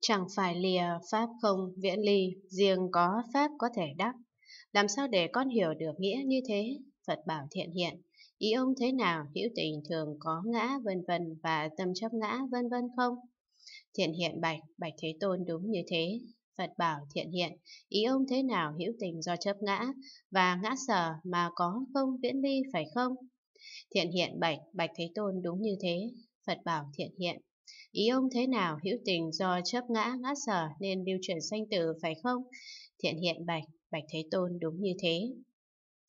Chẳng phải lìa Pháp không viễn ly, riêng có Pháp có thể đắc. Làm sao để con hiểu được nghĩa như thế? Phật bảo thiện hiện. Ý ông thế nào hữu tình thường có ngã vân vân và tâm chấp ngã vân vân không? Thiện hiện bạch, bạch Thế Tôn đúng như thế. Phật bảo thiện hiện, ý ông thế nào hữu tình do chấp ngã và ngã sở mà có không viễn ly phải không? Thiện hiện bạch, bạch Thế Tôn đúng như thế. Phật bảo thiện hiện, Ý ông thế nào hữu tình do chấp ngã ngã sở nên lưu chuyển sanh tử phải không? Thiện hiện bạch, bạch thế tôn đúng như thế.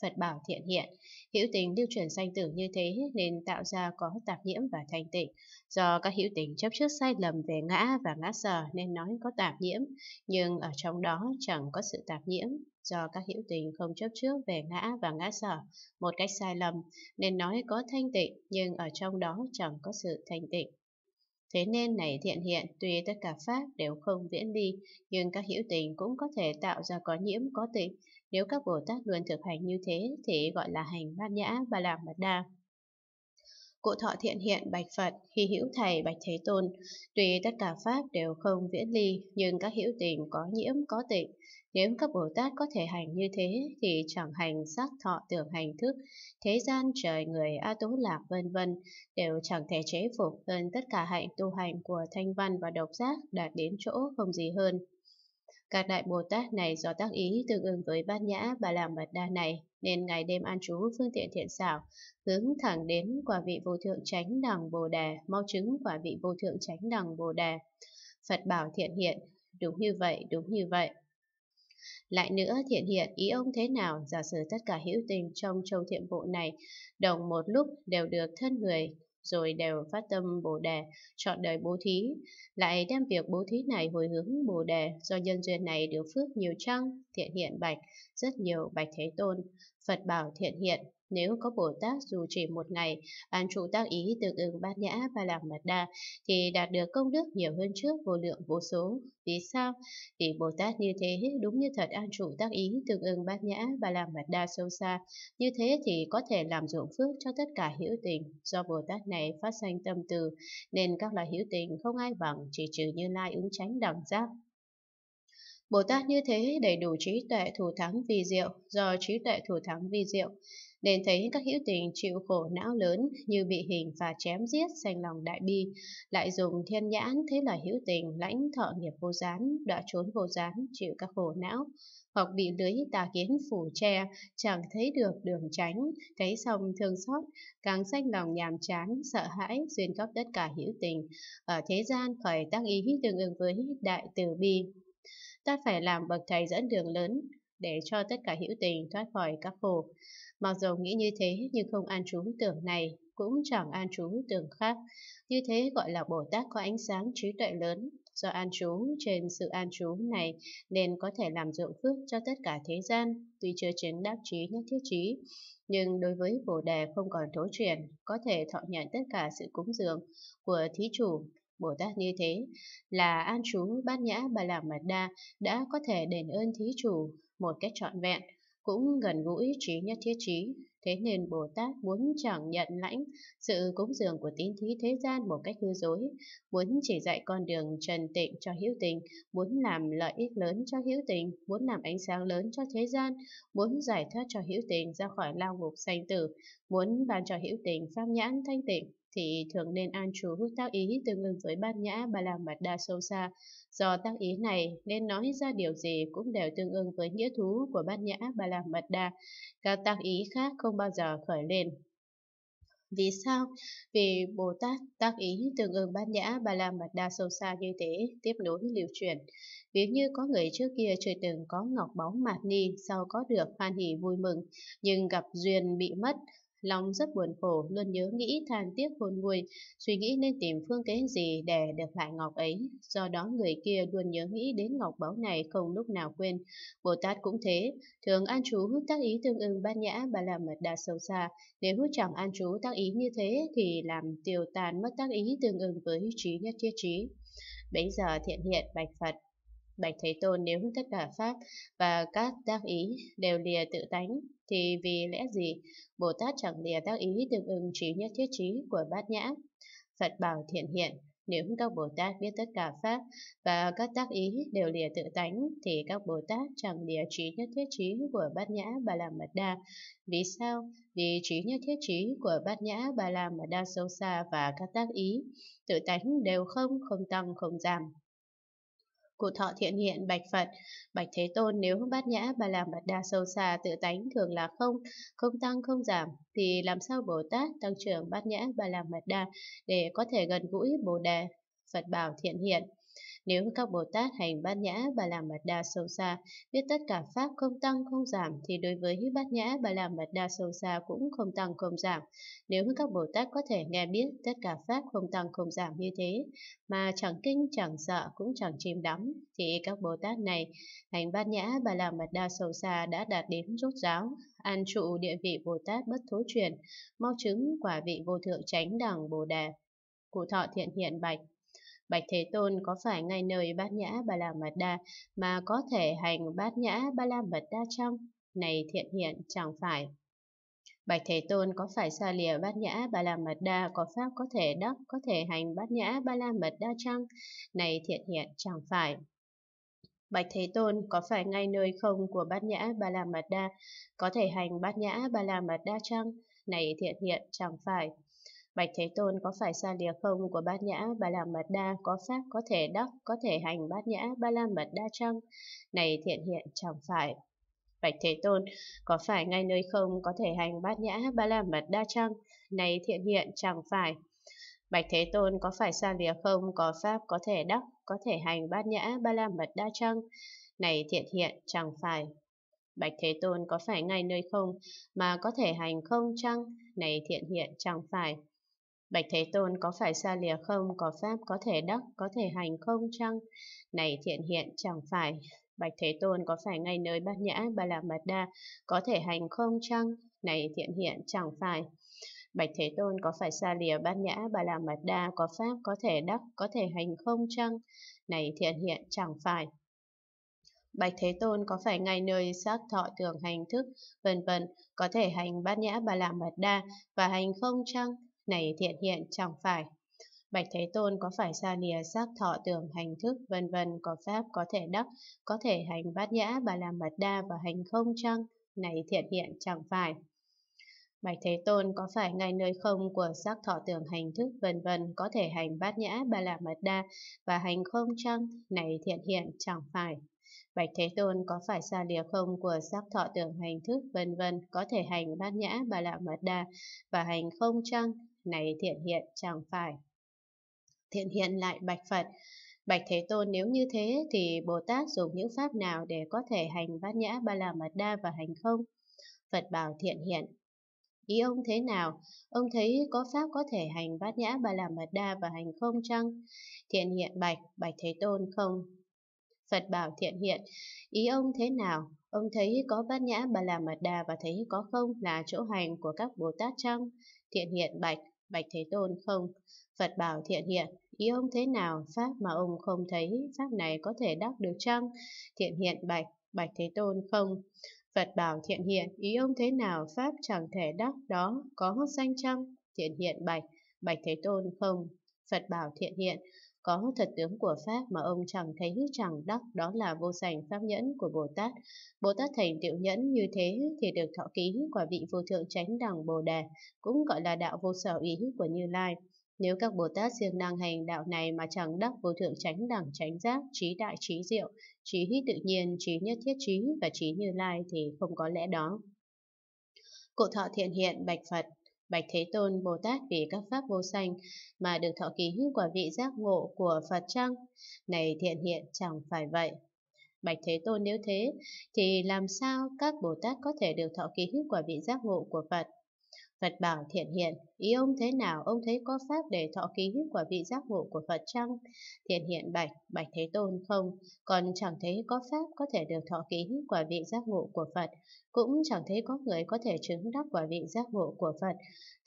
Phật bảo thiện hiện, hữu tình lưu chuyển sanh tử như thế nên tạo ra có tạp nhiễm và thanh tịnh. Do các hữu tình chấp trước sai lầm về ngã và ngã sở nên nói có tạp nhiễm, nhưng ở trong đó chẳng có sự tạp nhiễm. Do các hữu tình không chấp trước về ngã và ngã sở một cách sai lầm nên nói có thanh tịnh, nhưng ở trong đó chẳng có sự thanh tịnh. Thế nên này thiện hiện, tuy tất cả pháp đều không viễn ly, nhưng các hữu tình cũng có thể tạo ra có nhiễm có tịnh. Nếu các Bồ Tát luôn thực hành như thế thì gọi là hành bát nhã và làm bát đa cụ thọ thiện hiện bạch Phật, khi hữu thầy bạch Thế Tôn. Tuy tất cả Pháp đều không viễn ly, nhưng các hữu tình có nhiễm, có tịnh. Nếu các Bồ Tát có thể hành như thế, thì chẳng hành sắc thọ tưởng hành thức, thế gian trời người A Tố Lạc vân vân đều chẳng thể chế phục hơn tất cả hạnh tu hành của thanh văn và độc giác đạt đến chỗ không gì hơn. Các đại Bồ Tát này do tác ý tương ứng với bát nhã bà làng mật đa này, nên ngày đêm an trú phương tiện thiện xảo, hướng thẳng đến quả vị vô thượng chánh đẳng Bồ Đề, mau chứng quả vị vô thượng chánh đẳng Bồ Đề. Phật bảo thiện hiện, đúng như vậy, đúng như vậy. Lại nữa thiện hiện ý ông thế nào giả sử tất cả hữu tình trong châu thiện bộ này đồng một lúc đều được thân người rồi đều phát tâm Bồ Đề, chọn đời bố thí, lại đem việc bố thí này hồi hướng Bồ Đề, do nhân duyên này được phước nhiều trăng, thiện hiện bạch, rất nhiều bạch thế tôn, Phật bảo thiện hiện, nếu có Bồ Tát dù chỉ một ngày, an trụ tác ý tương ứng bát nhã và làng mật đa, thì đạt được công đức nhiều hơn trước vô lượng vô số. Vì sao? Vì Bồ Tát như thế đúng như thật an trụ tác ý tương ứng bát nhã và làng mật đa sâu xa. Như thế thì có thể làm dụng phước cho tất cả hữu tình. Do Bồ Tát này phát sanh tâm từ, nên các loài hữu tình không ai bằng, chỉ trừ như lai ứng tránh đẳng giác Bồ Tát như thế đầy đủ trí tuệ thủ thắng vi diệu, do trí tuệ thủ thắng vi diệu, nên thấy các hữu tình chịu khổ não lớn như bị hình và chém giết sanh lòng đại bi, lại dùng thiên nhãn thế là hữu tình lãnh thọ nghiệp vô gián, đã trốn vô gián, chịu các khổ não, hoặc bị lưới tà kiến phủ che, chẳng thấy được đường tránh, thấy xong thương xót, càng sanh lòng nhàm chán, sợ hãi, duyên góp tất cả hữu tình, ở thế gian khởi tác ý tương ứng với đại từ bi ta phải làm bậc thầy dẫn đường lớn để cho tất cả hữu tình thoát khỏi các khổ. Mặc dù nghĩ như thế nhưng không an trú tưởng này, cũng chẳng an trú tưởng khác. Như thế gọi là Bồ Tát có ánh sáng trí tuệ lớn. Do an trú trên sự an trú này nên có thể làm dụng phước cho tất cả thế gian, tuy chưa chứng đắc trí nhất thiết trí. Nhưng đối với Bồ Đề không còn thối chuyển, có thể thọ nhận tất cả sự cúng dường của Thí Chủ Bồ Tát như thế là an trú bát nhã bà lạc mật đa đã có thể đền ơn thí chủ một cách trọn vẹn, cũng gần gũi trí nhất thiết trí. Thế nên Bồ Tát muốn chẳng nhận lãnh sự cúng dường của tín thí thế gian một cách hư dối, muốn chỉ dạy con đường trần tịnh cho hữu tình, muốn làm lợi ích lớn cho hữu tình, muốn làm ánh sáng lớn cho thế gian, muốn giải thoát cho hữu tình ra khỏi lao ngục sanh tử, muốn ban cho hữu tình pháp nhãn thanh tịnh, thì thường nên an trú tác ý tương ứng với bát nhã ba la mật đa sâu xa. Do tác ý này nên nói ra điều gì cũng đều tương ứng với nghĩa thú của bát nhã ba la mật đa. Các tác ý khác không bao giờ khởi lên. Vì sao? Vì Bồ Tát tác ý tương ứng bát nhã ba la mật đa sâu xa như thế, tiếp nối lưu truyền. Ví như có người trước kia chưa từng có ngọc bóng mạt ni, sau có được hoan hỷ vui mừng, nhưng gặp duyên bị mất, lòng rất buồn khổ, luôn nhớ nghĩ than tiếc khôn nguôi, suy nghĩ nên tìm phương kế gì để được lại Ngọc ấy. Do đó người kia luôn nhớ nghĩ đến Ngọc Báu này không lúc nào quên. Bồ Tát cũng thế, thường an chú hút tác ý tương ưng ban nhã bà làm mật đa sâu xa. Nếu hút chẳng an chú tác ý như thế thì làm tiêu tàn mất tác ý tương ưng với trí nhất thiết trí. Bấy giờ thiện hiện bạch Phật Bạch Thế Tôn nếu tất cả Pháp và các tác ý đều lìa tự tánh, thì vì lẽ gì Bồ Tát chẳng lìa tác ý tương ứng trí nhất thiết trí của bát nhã. Phật bảo thiện hiện, nếu các Bồ Tát biết tất cả Pháp và các tác ý đều lìa tự tánh, thì các Bồ Tát chẳng lìa trí nhất thiết trí của Bát Nhã Bà La Mật Đa. Vì sao? Vì trí nhất thiết trí của Bát Nhã Bà La Mật Đa sâu xa và các tác ý, tự tánh đều không, không tăng, không giảm, cụ thọ thiện hiện bạch Phật. Bạch Thế Tôn nếu bát nhã bà làm bạch đa sâu xa tự tánh thường là không, không tăng không giảm, thì làm sao Bồ Tát tăng trưởng bát nhã bà làm bạch đa để có thể gần gũi Bồ Đề? Phật bảo thiện hiện. Nếu các Bồ Tát hành bát nhã bà làm mật đa sâu xa, biết tất cả pháp không tăng không giảm thì đối với bát nhã bà làm mật đa sâu xa cũng không tăng không giảm. Nếu các Bồ Tát có thể nghe biết tất cả pháp không tăng không giảm như thế, mà chẳng kinh chẳng sợ cũng chẳng chìm đắm, thì các Bồ Tát này hành bát nhã bà làm mật đa sâu xa đã đạt đến rốt ráo an trụ địa vị Bồ Tát bất thối truyền, mau chứng quả vị vô thượng chánh đẳng Bồ đề Cụ thọ thiện hiện bạch Bạch Thế Tôn có phải ngay nơi bát nhã ba la mật đa mà có thể hành bát nhã ba la mật đa chăng? Này thiện hiện chẳng phải. Bạch Thế Tôn có phải xa lìa bát nhã ba la mật đa có pháp có thể đắc có thể hành bát nhã ba la mật đa chăng? Này thiện hiện chẳng phải. Bạch Thế Tôn có phải ngay nơi không của bát nhã ba la mật đa có thể hành bát nhã ba la mật đa chăng? Này thiện hiện chẳng phải. Bạch Thế Tôn có phải xa lìa không của bát nhã ba la mật đa có pháp có thể đắc, có thể hành bát nhã ba la mật đa chăng? Này thiện hiện chẳng phải. Bạch Thế Tôn, có phải ngay nơi không có thể hành bát nhã ba la mật đa chăng? Này thiện hiện chẳng phải. Bạch Thế Tôn có phải xa lìa không có pháp có thể đắc, có thể hành bát nhã ba la mật đa chăng? Này thiện hiện chẳng phải. Bạch Thế Tôn có phải ngay nơi không mà có thể hành không chăng? Này thiện hiện chẳng phải. Bạch Thế Tôn có phải xa lìa không, có pháp có thể đắc, có thể hành không chăng? Này thiện hiện chẳng phải. Bạch Thế Tôn có phải ngay nơi bát nhã ba la mật đa, có thể hành không chăng? Này thiện hiện chẳng phải. Bạch Thế Tôn có phải xa lìa bát nhã ba la mật đa, có pháp có thể đắc, có thể hành không chăng? Này thiện hiện chẳng phải. Bạch Thế Tôn có phải ngay nơi sát thọ tưởng hành thức, vân vân, có thể hành bát nhã ba la mật đa và hành không chăng? này thiện hiện chẳng phải. Bạch Thế Tôn có phải xa lìa sắc thọ tưởng hành thức vân vân có pháp có thể đắc, có thể hành bát nhã bà làm mật đa và hành không chăng? Này thiện hiện chẳng phải. Bạch Thế Tôn có phải ngay nơi không của sắc thọ tưởng hành thức vân vân có thể hành bát nhã bà la mật đa và hành không chăng? Này thiện hiện chẳng phải. Bạch Thế Tôn có phải xa lìa không của sắc thọ tưởng hành thức vân vân có thể hành bát nhã bà la mật đa và hành không chăng? này thiện hiện chẳng phải. Thiện hiện lại bạch Phật, Bạch Thế Tôn nếu như thế thì Bồ Tát dùng những pháp nào để có thể hành bát nhã ba la mật đa và hành không? Phật bảo thiện hiện. Ý ông thế nào? Ông thấy có pháp có thể hành bát nhã ba la mật đa và hành không chăng? Thiện hiện bạch, bạch Thế Tôn không. Phật bảo thiện hiện. Ý ông thế nào? Ông thấy có bát nhã ba la mật đa và thấy có không là chỗ hành của các Bồ Tát chăng? Thiện hiện bạch, Bạch Thế Tôn không, Phật bảo thiện hiện, ý ông thế nào, pháp mà ông không thấy, pháp này có thể đắc được chăng? Thiện hiện bạch, Bạch Thế Tôn không, Phật bảo thiện hiện, ý ông thế nào, pháp chẳng thể đắc đó, có danh chăng? Thiện hiện bạch, Bạch Thế Tôn không, Phật bảo thiện hiện, có thật tướng của Pháp mà ông chẳng thấy chẳng đắc đó là vô sành Pháp nhẫn của Bồ Tát. Bồ Tát thành tựu nhẫn như thế thì được thọ ký quả vị vô thượng chánh đẳng Bồ Đề, cũng gọi là đạo vô sở ý của Như Lai. Nếu các Bồ Tát riêng đang hành đạo này mà chẳng đắc vô thượng chánh đẳng chánh giác, trí đại trí diệu, trí hít tự nhiên, trí nhất thiết trí và trí như lai thì không có lẽ đó. Cụ thọ thiện hiện bạch Phật, Bạch Thế Tôn Bồ Tát vì các pháp vô sanh mà được thọ ký quả vị giác ngộ của Phật Trăng. Này thiện hiện chẳng phải vậy. Bạch Thế Tôn nếu thế thì làm sao các Bồ Tát có thể được thọ ký quả vị giác ngộ của Phật? Phật bảo thiện hiện, ý ông thế nào ông thấy có pháp để thọ ký quả vị giác ngộ của Phật chăng? Thiện hiện bạch, bạch thế tôn không, còn chẳng thấy có pháp có thể được thọ ký quả vị giác ngộ của Phật, cũng chẳng thấy có người có thể chứng đắc quả vị giác ngộ của Phật.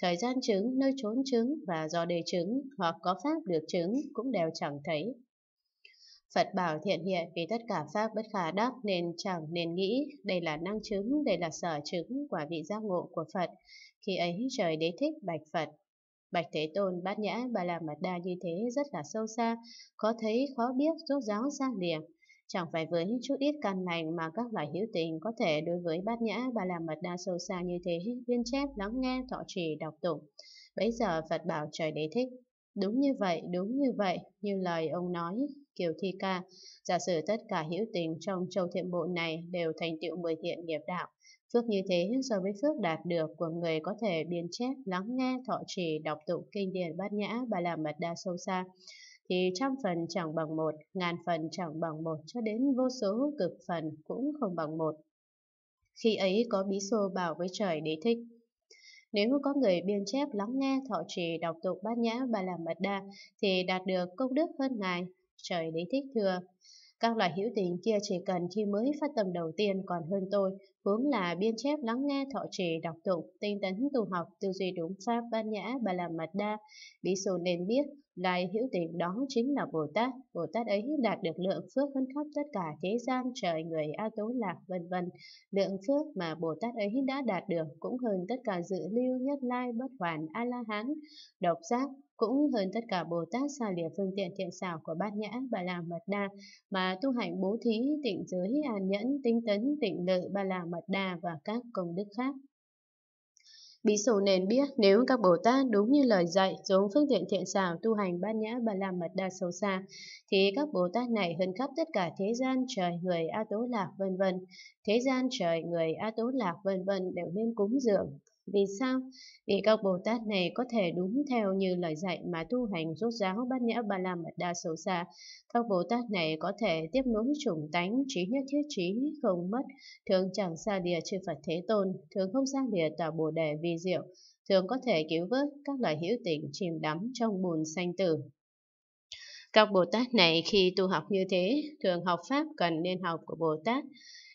Thời gian chứng, nơi trốn chứng và do đề chứng hoặc có pháp được chứng cũng đều chẳng thấy Phật bảo thiện hiện vì tất cả pháp bất khả đắc nên chẳng nên nghĩ đây là năng chứng, đây là sở chứng quả vị giác ngộ của Phật. Khi ấy trời đế thích bạch Phật. Bạch Thế Tôn bát nhã ba la mật đa như thế rất là sâu xa, khó thấy khó biết rốt ráo sang liền. Chẳng phải với chút ít căn lành mà các loài hữu tình có thể đối với bát nhã ba la mật đa sâu xa như thế viên chép lắng nghe thọ trì đọc tụng. Bấy giờ Phật bảo trời đế thích. Đúng như vậy, đúng như vậy, như lời ông nói, Kiều Thi Ca, giả sử tất cả hữu tình trong châu thiện bộ này đều thành tựu mười thiện nghiệp đạo, phước như thế so với phước đạt được của người có thể biên chép, lắng nghe, thọ trì, đọc tụng kinh điển bát nhã, bà làm mật đa sâu xa, thì trăm phần chẳng bằng một, ngàn phần chẳng bằng một, cho đến vô số cực phần cũng không bằng một. Khi ấy có bí xô bảo với trời đế thích, nếu có người biên chép lắng nghe thọ trì đọc tụng bát nhã bà làm mật đa thì đạt được công đức hơn ngài trời đấy thích thừa. Các loại hữu tình kia chỉ cần khi mới phát tâm đầu tiên còn hơn tôi, vốn là biên chép lắng nghe thọ trì đọc tụng, tinh tấn tu học, tư duy đúng pháp, ban nhã, bà làm mật đa. Bí số nên biết, Lai hữu tình đó chính là Bồ Tát. Bồ Tát ấy đạt được lượng phước hơn khắp tất cả thế gian trời người A Tố Lạc vân vân. Lượng phước mà Bồ Tát ấy đã đạt được cũng hơn tất cả dự lưu nhất lai bất hoàn A La Hán, độc giác cũng hơn tất cả Bồ Tát xa lìa phương tiện thiện xảo của Bát Nhã, Bà La Mật Đa mà tu hành bố thí, tịnh giới, an nhẫn, tinh tấn, tịnh lợi Bà La Mật Đa và các công đức khác. Bí sổ nền biết nếu các Bồ Tát đúng như lời dạy giống phương tiện thiện xảo tu hành bát nhã và làm mật đa sâu xa, thì các Bồ Tát này hơn khắp tất cả thế gian trời người A Tố Lạc vân vân, thế gian trời người A Tố Lạc vân vân đều nên cúng dường. Vì sao? Vì các Bồ Tát này có thể đúng theo như lời dạy mà tu hành rốt giáo bát nhã ba la mật đa sâu xa. Các Bồ Tát này có thể tiếp nối chủng tánh, trí nhất thiết trí, không mất, thường chẳng xa địa chư Phật Thế Tôn, thường không xa địa tòa Bồ Đề vi diệu, thường có thể cứu vớt các loài hữu tình chìm đắm trong bùn sanh tử. Các Bồ Tát này khi tu học như thế, thường học Pháp cần nên học của Bồ Tát,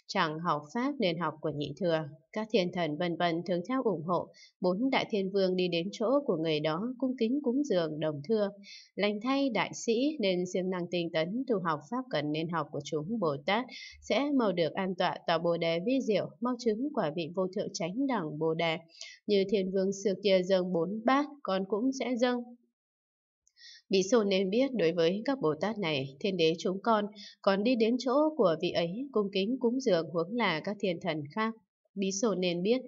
chẳng học pháp nên học của nhị thừa. Các thiên thần vân vân thường theo ủng hộ, bốn đại thiên vương đi đến chỗ của người đó cung kính cúng dường đồng thưa. Lành thay đại sĩ nên siêng năng tinh tấn tu học pháp cần nên học của chúng Bồ Tát sẽ mau được an tọa tòa Bồ Đề vi diệu, mau chứng quả vị vô thượng chánh đẳng Bồ Đề. Như thiên vương xưa kia dâng bốn bát, con cũng sẽ dâng Bí sổ nên biết đối với các Bồ Tát này, thiên đế chúng con còn đi đến chỗ của vị ấy cung kính cúng dường huống là các thiên thần khác. Bí sổ nên biết,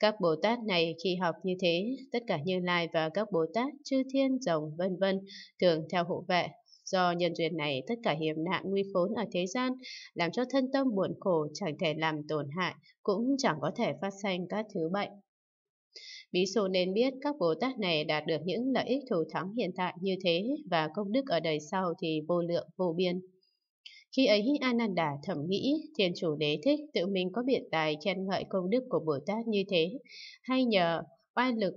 các Bồ Tát này khi học như thế, tất cả Như Lai và các Bồ Tát, chư thiên, rồng, vân vân thường theo hộ vệ. Do nhân duyên này, tất cả hiểm nạn nguy khốn ở thế gian, làm cho thân tâm buồn khổ chẳng thể làm tổn hại, cũng chẳng có thể phát sanh các thứ bệnh. Bí số nên biết các Bồ Tát này đạt được những lợi ích thù thắng hiện tại như thế và công đức ở đời sau thì vô lượng vô biên. Khi ấy Ananda thẩm nghĩ Thiên Chủ Đế Thích tự mình có biện tài khen ngợi công đức của Bồ Tát như thế hay nhờ oai lực